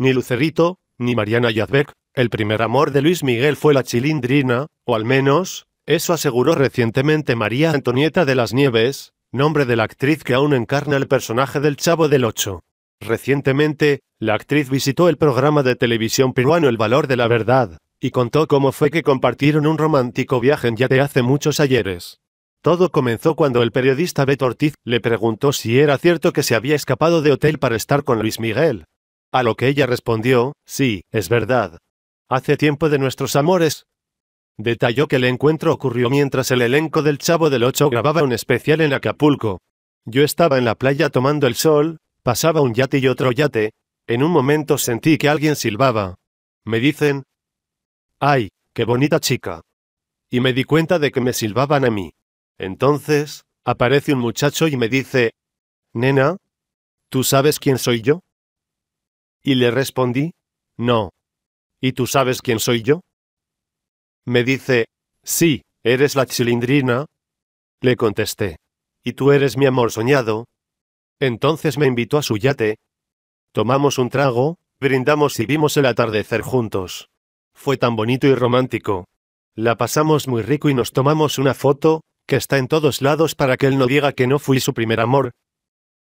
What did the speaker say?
ni Lucerito, ni Mariana Yazbek. El primer amor de Luis Miguel fue la chilindrina, o al menos, eso aseguró recientemente María Antonieta de las Nieves, nombre de la actriz que aún encarna el personaje del Chavo del Ocho. Recientemente, la actriz visitó el programa de televisión peruano El Valor de la Verdad, y contó cómo fue que compartieron un romántico viaje en de hace muchos ayeres. Todo comenzó cuando el periodista Beto Ortiz le preguntó si era cierto que se había escapado de hotel para estar con Luis Miguel, a lo que ella respondió, sí, es verdad. Hace tiempo de nuestros amores. Detalló que el encuentro ocurrió mientras el elenco del Chavo del Ocho grababa un especial en Acapulco. Yo estaba en la playa tomando el sol, pasaba un yate y otro yate. En un momento sentí que alguien silbaba. Me dicen, ¡ay, qué bonita chica! Y me di cuenta de que me silbaban a mí. Entonces, aparece un muchacho y me dice, Nena, ¿tú sabes quién soy yo? Y le respondí, No. ¿Y tú sabes quién soy yo? Me dice, Sí, eres la chilindrina. Le contesté, ¿y tú eres mi amor soñado? Entonces me invitó a su yate. Tomamos un trago, brindamos y vimos el atardecer juntos. Fue tan bonito y romántico. La pasamos muy rico y nos tomamos una foto, que está en todos lados para que él no diga que no fui su primer amor,